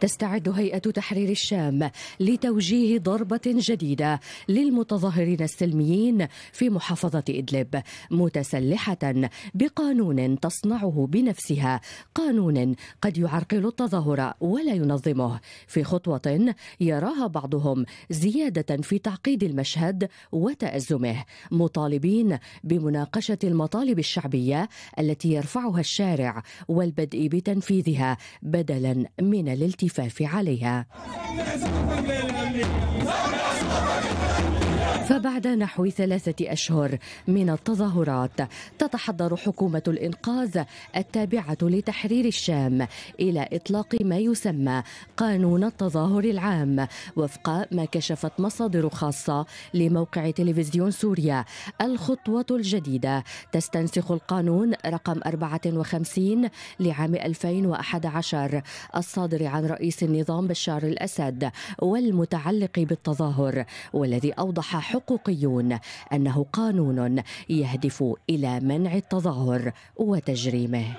تستعد هيئة تحرير الشام لتوجيه ضربة جديدة للمتظاهرين السلميين في محافظة إدلب متسلحة بقانون تصنعه بنفسها قانون قد يعرقل التظاهر ولا ينظمه في خطوة يراها بعضهم زيادة في تعقيد المشهد وتأزمه مطالبين بمناقشة المطالب الشعبية التي يرفعها الشارع والبدء بتنفيذها بدلا من الالتفاف الالتفاف عليها فبعد نحو ثلاثة أشهر من التظاهرات تتحضر حكومة الإنقاذ التابعة لتحرير الشام إلى إطلاق ما يسمى قانون التظاهر العام وفق ما كشفت مصادر خاصة لموقع تلفزيون سوريا الخطوة الجديدة تستنسخ القانون رقم 54 لعام 2011 الصادر عن رئيس النظام بشار الأسد والمتعلق بالتظاهر والذي أوضح حكم الحقوقيون أنه قانون يهدف إلى منع التظاهر وتجريمه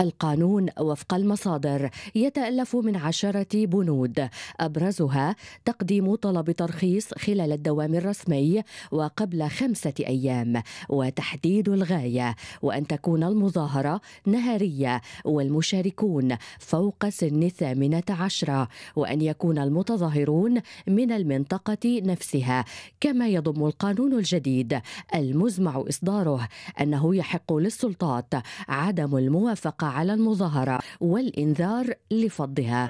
القانون وفق المصادر يتألف من عشرة بنود أبرزها تقديم طلب ترخيص خلال الدوام الرسمي وقبل خمسة أيام وتحديد الغاية وأن تكون المظاهرة نهارية والمشاركون فوق سن الثامنة عشرة وأن يكون المتظاهرون من المنطقة نفسها كما يضم القانون الجديد المزمع إصداره أنه يحق للسلطات عدم الموافقة على المظاهرة والإنذار لفضها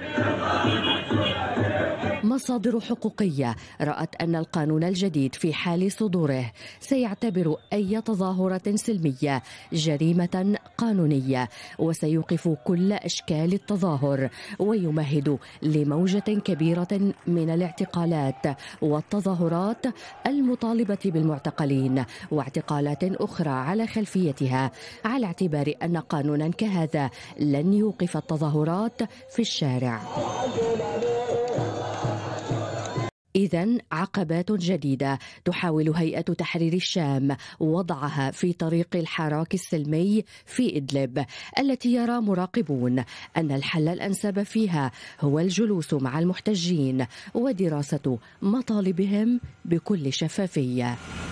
مصادر حقوقية رأت أن القانون الجديد في حال صدوره سيعتبر أي تظاهرة سلمية جريمة قانونية وسيوقف كل أشكال التظاهر ويمهد لموجة كبيرة من الاعتقالات والتظاهرات المطالبة بالمعتقلين واعتقالات أخرى على خلفيتها على اعتبار أن قانونا كهذا لن يوقف التظاهرات في الشارع. إذا عقبات جديدة تحاول هيئة تحرير الشام وضعها في طريق الحراك السلمي في إدلب التي يرى مراقبون أن الحل الأنسب فيها هو الجلوس مع المحتجين ودراسة مطالبهم بكل شفافية